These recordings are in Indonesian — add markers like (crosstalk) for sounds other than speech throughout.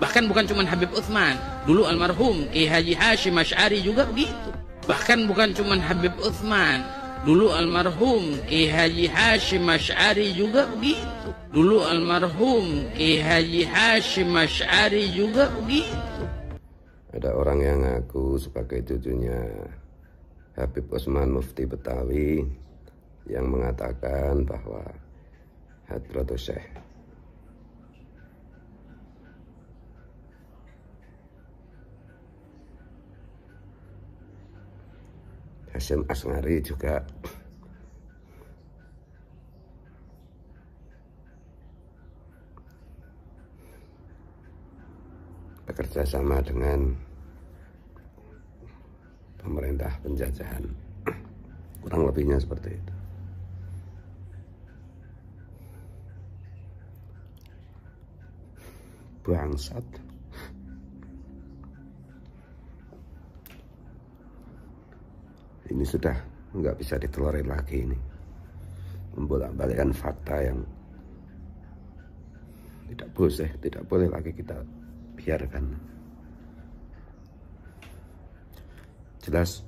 Bahkan bukan cuma Habib Uthman. Dulu almarhum Ki Haji Hashim Ash'ari juga begitu. Bahkan bukan cuma Habib Uthman. Dulu almarhum Ki Haji Hashim Ash'ari juga begitu. Dulu almarhum Ki Haji Hashim Ash'ari juga begitu. Ada orang yang ngaku sebagai cucunya Habib Usman Mufti Betawi yang mengatakan bahwa Hadratus Syekh SMA Asngari juga bekerja sama dengan pemerintah penjajahan kurang lebihnya seperti itu bangsat ini sudah nggak bisa ditelorin lagi ini membolak balikan fakta yang tidak boleh tidak boleh lagi kita biarkan jelas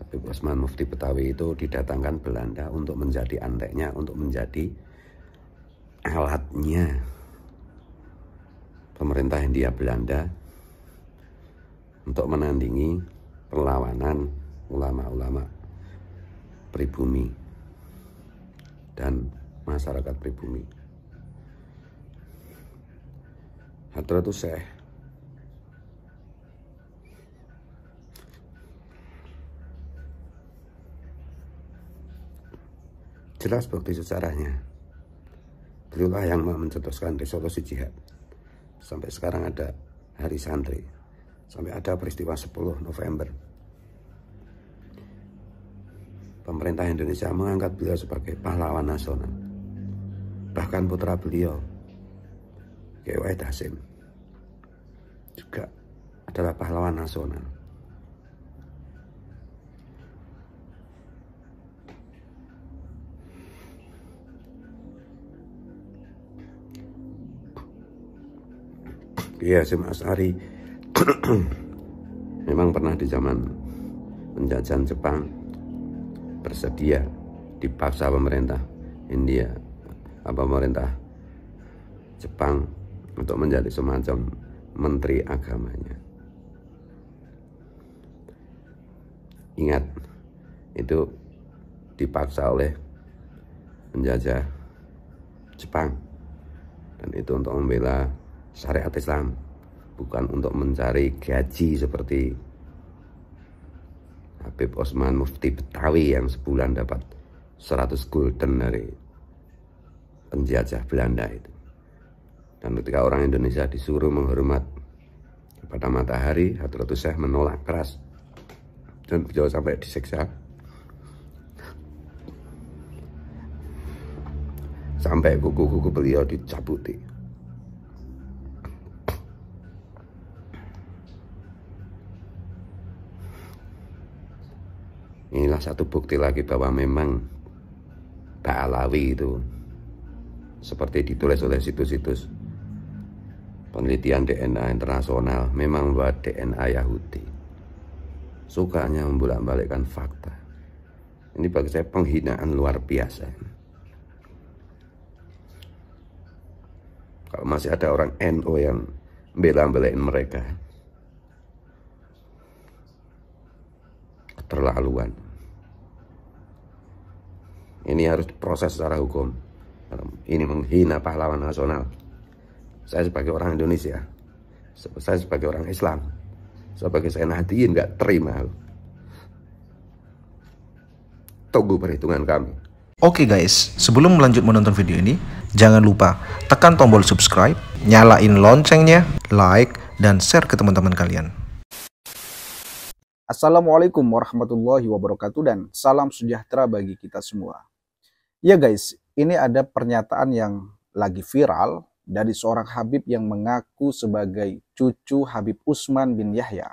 Habib Osman Mufti Betawi itu didatangkan Belanda untuk menjadi anteknya untuk menjadi alatnya pemerintah Hindia Belanda untuk menandingi perlawanan ulama-ulama pribumi dan masyarakat pribumi. Hadratus Syekh jelas bukti sejarahnya. Beliaulah yang mencetuskan resolusi jihad. Sampai sekarang ada hari santri sampai ada peristiwa 10 November. Pemerintah Indonesia mengangkat beliau sebagai pahlawan nasional. Bahkan putra beliau, Kiai Hasim, juga adalah pahlawan nasional. Kiai Hasim As'ari (coughs) memang pernah di zaman penjajahan Jepang bersedia dipaksa pemerintah India apa pemerintah Jepang untuk menjadi semacam menteri agamanya ingat itu dipaksa oleh penjajah Jepang dan itu untuk membela syariat Islam bukan untuk mencari gaji seperti Habib Osman Mufti Betawi yang sebulan dapat 100 gulden dari penjajah Belanda itu. Dan ketika orang Indonesia disuruh menghormat kepada matahari, Hadratus Syekh menolak keras dan beliau sampai diseksa Sampai kuku-kuku beliau dicabuti. inilah satu bukti lagi bahwa memang Ba'alawi itu seperti ditulis oleh situs-situs penelitian DNA internasional memang bahwa DNA Yahudi sukanya membolak-balikkan fakta ini bagi saya penghinaan luar biasa kalau masih ada orang NO yang bela-belain mereka keterlaluan ini harus diproses secara hukum. Ini menghina pahlawan nasional. Saya sebagai orang Indonesia, saya sebagai orang Islam, sebagai saya Nahdiyin nggak terima. Tunggu perhitungan kami. Oke okay guys, sebelum lanjut menonton video ini, jangan lupa tekan tombol subscribe, nyalain loncengnya, like, dan share ke teman-teman kalian. Assalamualaikum warahmatullahi wabarakatuh dan salam sejahtera bagi kita semua. Ya guys, ini ada pernyataan yang lagi viral dari seorang Habib yang mengaku sebagai cucu Habib Usman bin Yahya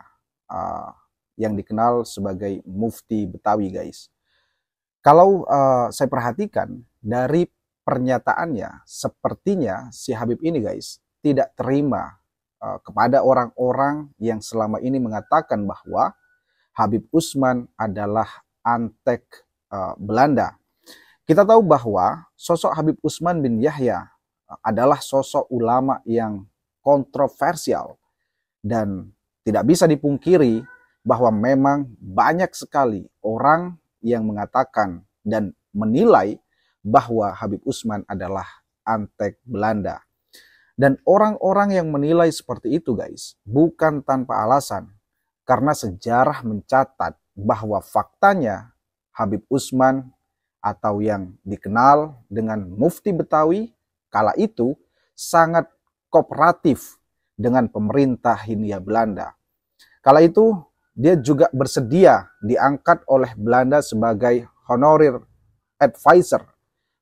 uh, yang dikenal sebagai Mufti Betawi guys. Kalau uh, saya perhatikan dari pernyataannya, sepertinya si Habib ini guys tidak terima uh, kepada orang-orang yang selama ini mengatakan bahwa Habib Usman adalah antek uh, Belanda kita tahu bahwa sosok Habib Usman bin Yahya eh, adalah sosok ulama yang kontroversial dan tidak bisa dipungkiri bahwa memang banyak sekali orang yang mengatakan dan menilai bahwa Habib Usman adalah antek Belanda. Dan orang-orang yang menilai seperti itu guys, bukan tanpa alasan. Karena sejarah mencatat bahwa faktanya Habib Usman atau yang dikenal dengan Mufti Betawi kala itu sangat kooperatif dengan pemerintah Hindia Belanda. Kala itu dia juga bersedia diangkat oleh Belanda sebagai honorir advisor,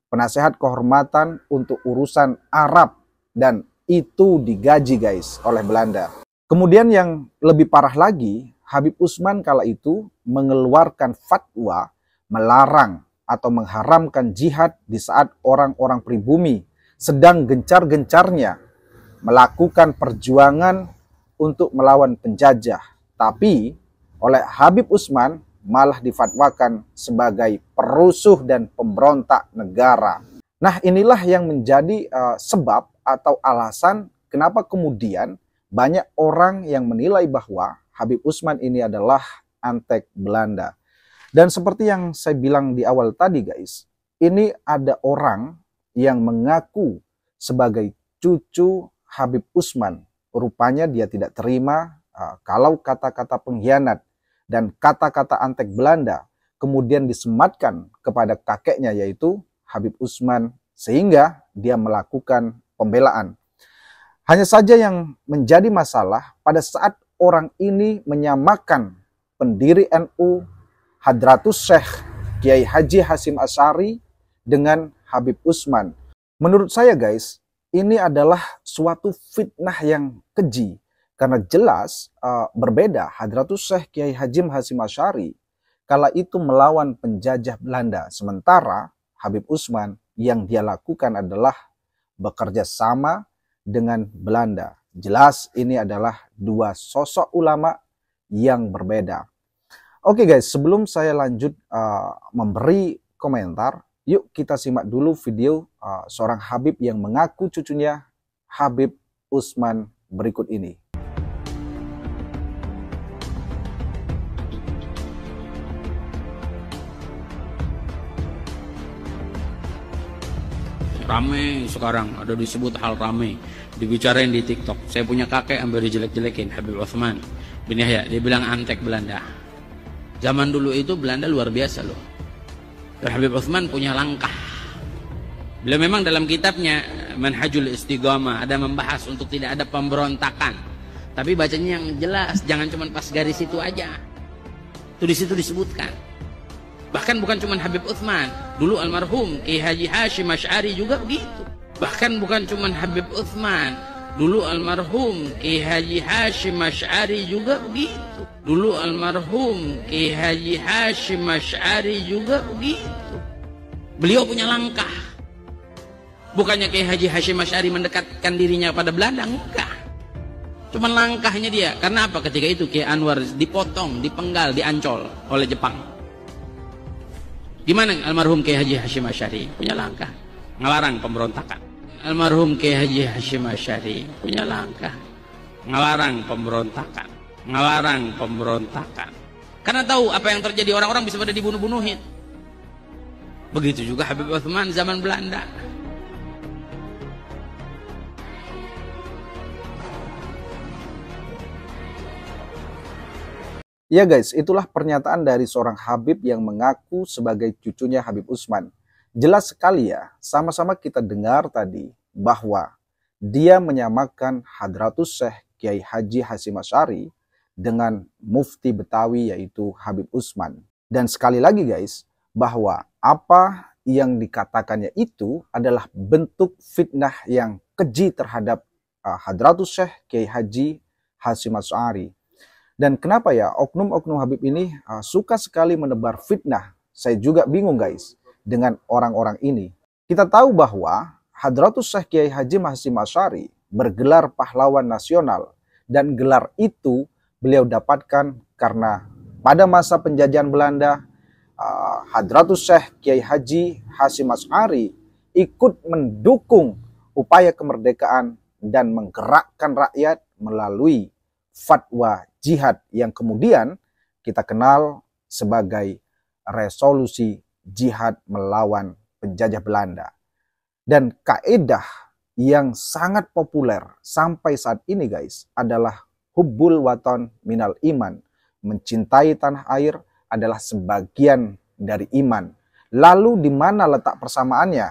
penasehat kehormatan untuk urusan Arab dan itu digaji guys oleh Belanda. Kemudian yang lebih parah lagi, Habib Usman kala itu mengeluarkan fatwa melarang atau mengharamkan jihad di saat orang-orang pribumi sedang gencar-gencarnya melakukan perjuangan untuk melawan penjajah. Tapi oleh Habib Usman malah difatwakan sebagai perusuh dan pemberontak negara. Nah inilah yang menjadi uh, sebab atau alasan kenapa kemudian banyak orang yang menilai bahwa Habib Usman ini adalah antek Belanda. Dan seperti yang saya bilang di awal tadi guys, ini ada orang yang mengaku sebagai cucu Habib Usman. Rupanya dia tidak terima uh, kalau kata-kata pengkhianat dan kata-kata antek Belanda kemudian disematkan kepada kakeknya yaitu Habib Usman sehingga dia melakukan pembelaan. Hanya saja yang menjadi masalah pada saat orang ini menyamakan pendiri NU Hadratus Syekh Kiai Haji Hasim Asari dengan Habib Usman. Menurut saya guys, ini adalah suatu fitnah yang keji karena jelas uh, berbeda Hadratus Syekh Kiai Haji Hasim Asyari kala itu melawan penjajah Belanda sementara Habib Usman yang dia lakukan adalah bekerja sama dengan Belanda. Jelas ini adalah dua sosok ulama yang berbeda. Oke okay guys, sebelum saya lanjut uh, memberi komentar, yuk kita simak dulu video uh, seorang Habib yang mengaku cucunya Habib Usman berikut ini. rame sekarang ada disebut hal rame dibicarain di TikTok saya punya kakek beri jelek jelekin Habib Usman. bin ya, dia bilang antek Belanda Zaman dulu itu Belanda luar biasa loh. Dan Habib Utsman punya langkah. Beliau memang dalam kitabnya Manhajul Istiqamah ada membahas untuk tidak ada pemberontakan. Tapi bacanya yang jelas, jangan cuma pas garis itu aja. Itu di situ disebutkan. Bahkan bukan cuma Habib Utsman, dulu almarhum Ki Haji Hashim Asy'ari juga begitu. Bahkan bukan cuma Habib Utsman, Dulu almarhum Ki Haji Hashim Ash'ari juga begitu. Dulu almarhum Ki Haji Hashim Ash'ari juga begitu. Beliau punya langkah. Bukannya Ki Haji Hashim Ash'ari mendekatkan dirinya pada Belanda, enggak. Cuman langkahnya dia. Karena apa ketika itu Ki Anwar dipotong, dipenggal, diancol oleh Jepang. Gimana almarhum Ki Haji Hashim Ash'ari punya langkah? Ngelarang pemberontakan almarhum Kiai Haji Hashim Asyari punya langkah ngelarang pemberontakan ngelarang pemberontakan karena tahu apa yang terjadi orang-orang bisa pada dibunuh-bunuhin begitu juga Habib Uthman zaman Belanda Ya guys, itulah pernyataan dari seorang Habib yang mengaku sebagai cucunya Habib Usman. Jelas sekali ya, sama-sama kita dengar tadi bahwa dia menyamakan Hadratus Syekh Kiai Haji Hasim Asyari dengan mufti Betawi yaitu Habib Usman. Dan sekali lagi guys, bahwa apa yang dikatakannya itu adalah bentuk fitnah yang keji terhadap uh, Hadratus Syekh Kiai Haji Hasim Asy'ari. Dan kenapa ya oknum-oknum Habib ini uh, suka sekali menebar fitnah? Saya juga bingung guys dengan orang-orang ini. Kita tahu bahwa Hadratus Syekh Kiai Haji Mahsim Masyari bergelar pahlawan nasional dan gelar itu beliau dapatkan karena pada masa penjajahan Belanda uh, Hadratus Syekh Kiai Haji Hasim Mas'ari ikut mendukung upaya kemerdekaan dan menggerakkan rakyat melalui fatwa jihad yang kemudian kita kenal sebagai resolusi jihad melawan penjajah Belanda. Dan kaedah yang sangat populer sampai saat ini guys adalah hubbul waton minal iman. Mencintai tanah air adalah sebagian dari iman. Lalu di mana letak persamaannya?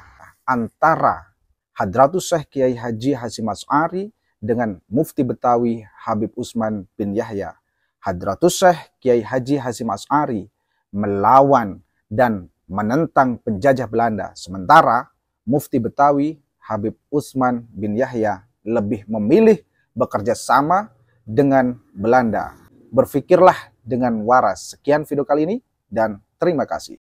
Antara Hadratus Syekh Kiai Haji Hasim As'ari dengan Mufti Betawi Habib Usman bin Yahya. Hadratus Syekh Kiai Haji Hasim As'ari melawan dan menentang penjajah Belanda. Sementara Mufti Betawi Habib Usman bin Yahya lebih memilih bekerja sama dengan Belanda. Berfikirlah dengan waras. Sekian video kali ini dan terima kasih.